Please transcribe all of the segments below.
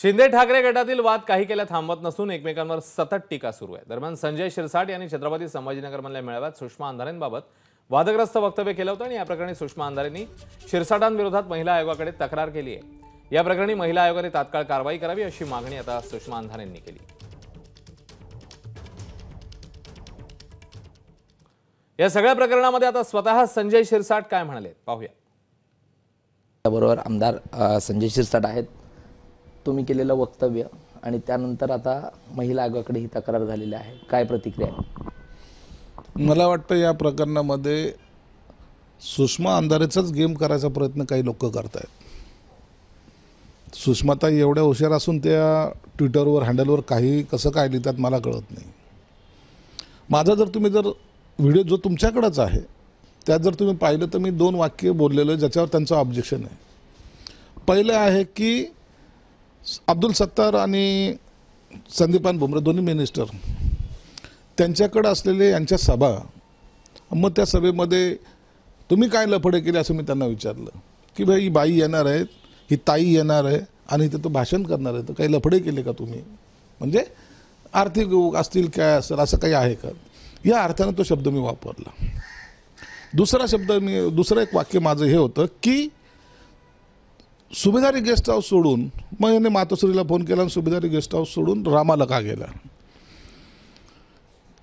शिंदे ठाकरे गटातील वाद काही केल्या थांबत नसून एकमेकांवर सतत टीका सुरू आहे दरम्यान संजय शिरसाट यांनी छत्रपती संभाजीनगरमधल्या मेळाव्यात सुषमा अंधारेंबाबत वादग्रस्त वक्तव्य केलं होतं आणि या प्रकरणी सुषमा अंधारेंनी शिरसाटांविरोधात महिला आयोगाकडे तक्रार केली आहे या प्रकरणी महिला आयोगाने तात्काळ कारवाई करावी अशी मागणी आता सुषमा अंधारेंनी केली या सगळ्या प्रकरणामध्ये आता स्वतः संजय शिरसाट काय म्हणाले पाहूया त्याबरोबर आमदार संजय शिरसाट आहेत तुम्ही केलेलं वक्तव्य आणि त्यानंतर आता महिला आयोगाकडे ही तक्रार झालेली आहे काय प्रतिक्रिया मला वाटतं या प्रकरणामध्ये सुषमा अंधारेचाच गेम करायचा प्रयत्न काही लोक करत आहेत एवढ्या हुशार असून त्या ट्विटरवर हँडलवर काही कसं काय लिहितात मला कळत नाही माझा जर तुम्ही जर व्हिडिओ जो तुमच्याकडंच आहे त्यात जर तुम्ही पाहिलं तर मी दोन वाक्य आहे ज्याच्यावर त्यांचं ऑब्जेक्शन आहे पहिलं आहे की अब्दुल सत्तार आणि संदीपान बुमरा दोन्ही मिनिस्टर त्यांच्याकडं असलेले यांच्या सभा मग त्या सभेमध्ये तुम्ही काय लफडे केले असं मी त्यांना विचारलं की भाई ही बाई येणार आहेत ही ताई येणार आहे आणि ते तो भाषण करणार आहे तर काही लफडे केले का तुम्ही म्हणजे आर्थिक असतील काय असेल असं काही आहे का या अर्थानं तो शब्द मी वापरला दुसरा शब्द मी दुसरं एक वाक्य माझं हे होतं की सुभेदारी गेस्ट हाऊस सोडून मग याने मातोश्रीला फोन केला आणि सुभेदारी गेस्ट हाऊस सोडून रामाला का गेला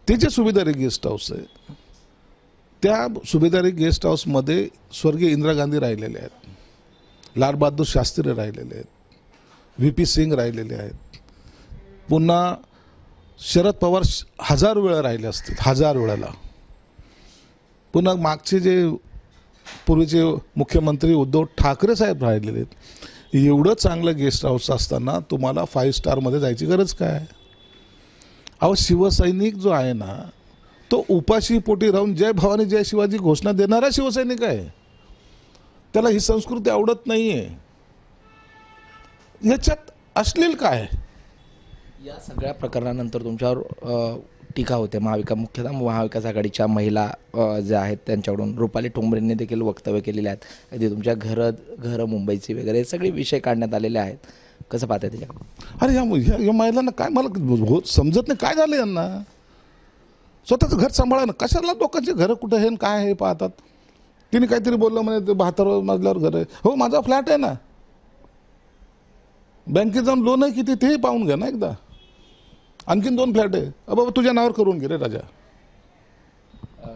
ते जे सुभेदारी गेस्ट हाऊस आहे त्या सुभेदारी गेस्ट हाऊसमध्ये स्वर्गीय इंदिरा गांधी राहिलेले आहेत लालबहादूर शास्त्री राहिलेले आहेत व्ही पी सिंग राहिलेले आहेत पुन्हा शरद पवार हजार वेळा राहिले असतील हजार वेळाला पुन्हा मागचे जे पूर्वीचे मुख्यमंत्री उद्धव ठाकरे साहेब राहिलेले आहेत एवढं चांगलं गेस्ट हाऊस असताना तुम्हाला फाईव्ह स्टारमध्ये जायची गरज काय अहो शिवसैनिक जो आहे ना तो उपाशी पोटी राहून जय भवानी जय शिवाजी घोषणा देणारा शिवसैनिक आहे त्याला ही संस्कृती आवडत नाही आहे ह्याच्यात असलेल काय या सगळ्या प्रकरणानंतर तुमच्यावर टीका होते महाविका मुख्यतः महाविकास आघाडीच्या महिला ज्या आहेत त्यांच्याकडून रुपाली ठोंबरेंनी देखील वक्तव्य केलेले आहेत ते तुमच्या घरं घरं मुंबईची वगैरे सगळे विषय काढण्यात आलेले आहेत कसं पाहताय त्याच्या अरे या या महिलांना काय मला हो, समजत नाही काय झालं यांना स्वतःचं घर सांभाळा ना कशाला लोकांचे घरं कुठं हे काय हे पाहतात तिने काहीतरी बोललं म्हणे बहात्तर मजल्यावर घर आहे हो माझा फ्लॅट आहे ना बँकेत जाऊन लोन आहे किती तेही पाहून घ्या ना एकदा आणखीन दोन फ्लॅट आहे बाबा तुझ्या नावावर करून घे रे राजा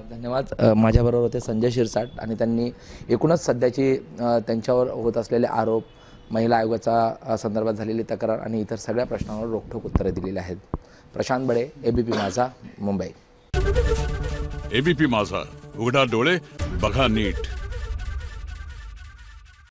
धन्यवाद माझ्याबरोबर होते संजय शिरसाट आणि त्यांनी एकूणच सध्याची त्यांच्यावर होत असलेले आरोप महिला आयोगाचा संदर्भात झालेली तक्रार आणि इतर सगळ्या प्रश्नांवर रोखठोक उत्तरे दिलेली आहेत प्रशांत बळे एबीपी माझा मुंबई एबीपी माझा उघडा डोळे बघा नीट